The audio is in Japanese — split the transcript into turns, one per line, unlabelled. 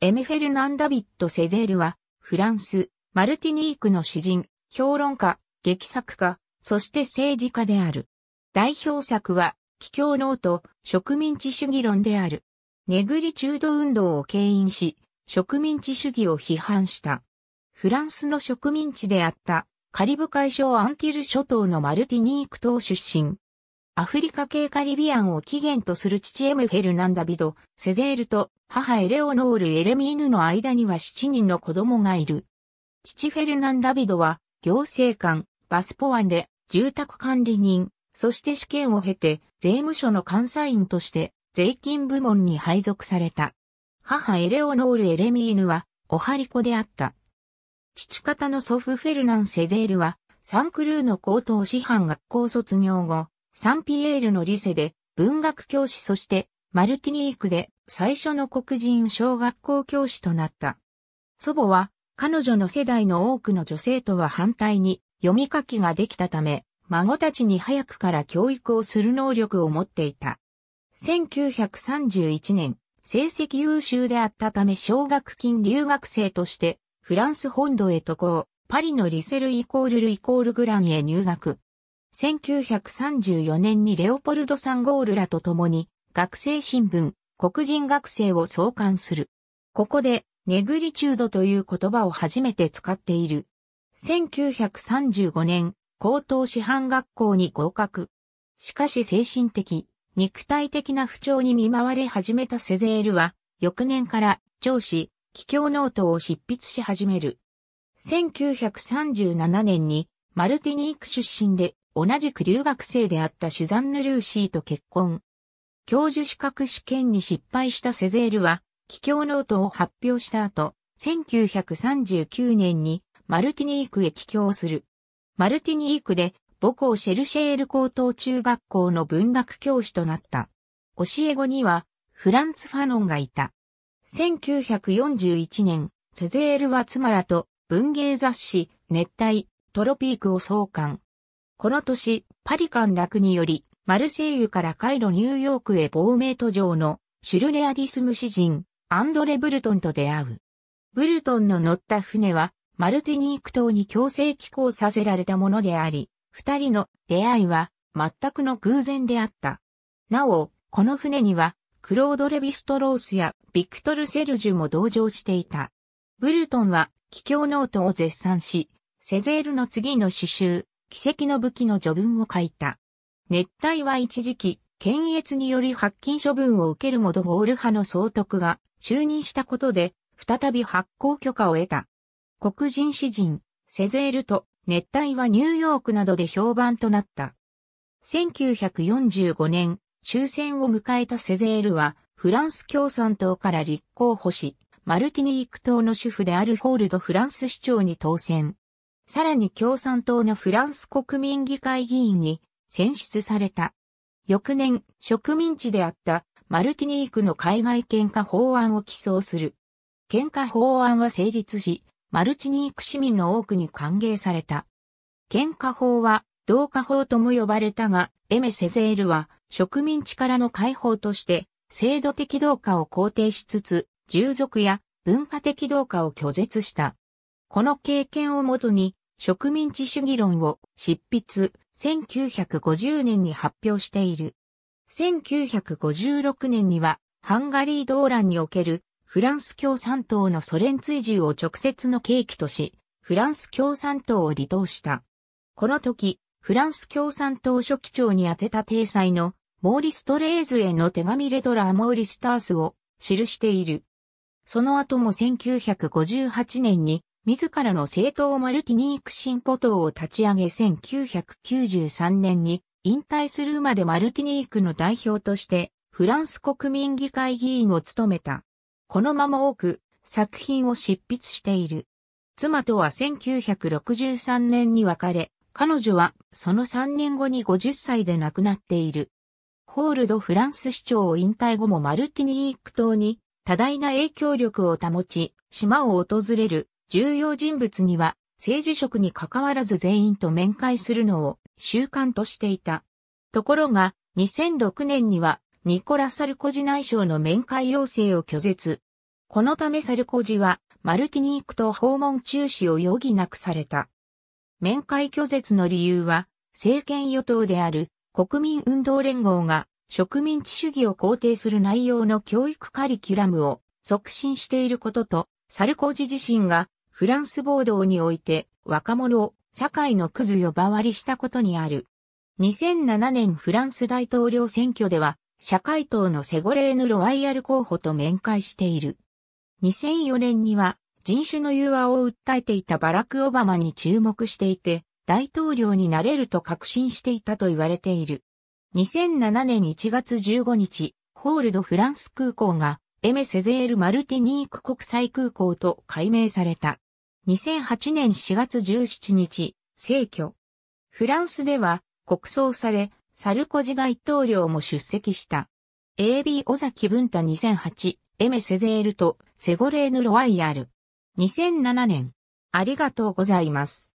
エメフェルナン・ダビッド・セゼールは、フランス、マルティニークの詩人、評論家、劇作家、そして政治家である。代表作は、気境ノート、植民地主義論である。ネグリチュード運動を牽引し、植民地主義を批判した。フランスの植民地であった、カリブ海省アンティル諸島のマルティニーク島出身、アフリカ系カリビアンを起源とする父エムフェルナンダビド、セゼールと母エレオノール・エレミーヌの間には7人の子供がいる。父フェルナンダビドは行政官、バスポワンで住宅管理人、そして試験を経て税務署の監査員として税金部門に配属された。母エレオノール・エレミーヌはおはり子であった。父方の祖父フェルナン・セゼールはサンクルーの高等師範学校卒業後、サンピエールのリセで文学教師そしてマルティニークで最初の黒人小学校教師となった。祖母は彼女の世代の多くの女性とは反対に読み書きができたため、孫たちに早くから教育をする能力を持っていた。1931年、成績優秀であったため奨学金留学生として、フランス本土へ渡航、パリのリセルイコールルイコールグランへ入学。1934年にレオポルド・サンゴールらと共に学生新聞、黒人学生を創刊する。ここで、ネグリチュードという言葉を初めて使っている。1935年、高等師範学校に合格。しかし精神的、肉体的な不調に見舞われ始めたセゼールは、翌年から上司、帰郷ノートを執筆し始める。1937年にマルティニーク出身で同じく留学生であったシュザンヌ・ルーシーと結婚。教授資格試験に失敗したセゼールは、帰郷ノートを発表した後、1939年にマルティニークへ帰郷する。マルティニークで母校シェルシェール高等中学校の文学教師となった。教え子にはフランツ・ファノンがいた。1941年、セゼールは妻らと文芸雑誌熱帯トロピークを創刊。この年、パリ陥落により、マルセイユからカイロニューヨークへ亡命途上のシュルレアリスム詩人、アンドレ・ブルトンと出会う。ブルトンの乗った船は、マルティニーク島に強制寄港させられたものであり、二人の出会いは全くの偶然であった。なお、この船には、クロード・レヴィストロースやビクトル・セルジュも同乗していた。ブルトンは、帰郷ノートを絶賛し、セゼールの次の詩集、奇跡の武器の序文を書いた。熱帯は一時期、検閲により発禁処分を受けるもどゴール派の総督が就任したことで、再び発行許可を得た。黒人詩人、セゼールと熱帯はニューヨークなどで評判となった。1945年、終戦を迎えたセゼールは、フランス共産党から立候補し、マルティニーク党の主婦であるホールドフランス市長に当選。さらに共産党のフランス国民議会議員に選出された。翌年、植民地であったマルティニークの海外喧嘩法案を起草する。喧嘩法案は成立し、マルチニーク市民の多くに歓迎された。喧嘩法は、同化法とも呼ばれたが、エメ・セゼールは、植民地からの解放として、制度的同化を肯定しつつ、従属や文化的同化を拒絶した。この経験をもとに、植民地主義論を執筆、1950年に発表している。1956年には、ハンガリー動乱におけるフランス共産党のソ連追従を直接の契機とし、フランス共産党を離党した。この時、フランス共産党書記長に宛てた体裁のモーリス・トレーズへの手紙レトラー・モーリス・タースを記している。その後も1958年に自らの政党マルティニーク進歩党を立ち上げ1993年に引退するまでマルティニークの代表としてフランス国民議会議員を務めた。この間も多く作品を執筆している。妻とは1963年に別れ、彼女はその3年後に50歳で亡くなっている。ホールドフランス市長を引退後もマルティニーク党に多大な影響力を保ち、島を訪れる重要人物には政治職に関わらず全員と面会するのを習慣としていた。ところが、2006年にはニコラ・サルコジ内相の面会要請を拒絶。このためサルコジはマルティニークと訪問中止を余儀なくされた。面会拒絶の理由は、政権与党である国民運動連合が植民地主義を肯定する内容の教育カリキュラムを促進していることと、サルコジ自身がフランス暴動において若者を社会のクズ呼ばわりしたことにある。2007年フランス大統領選挙では、社会党のセゴレーヌ・ロワイヤル候補と面会している。2004年には人種の融和を訴えていたバラク・オバマに注目していて、大統領になれると確信していたと言われている。2007年1月15日、ホールドフランス空港がエメセゼール・マルティニーク国際空港と改名された。2008年4月17日、逝去。フランスでは国葬され、サルコジ大統領も出席した。AB 尾崎文太2008、エメセゼールとセゴレーヌ・ロワイヤル。2007年。ありがとうございます。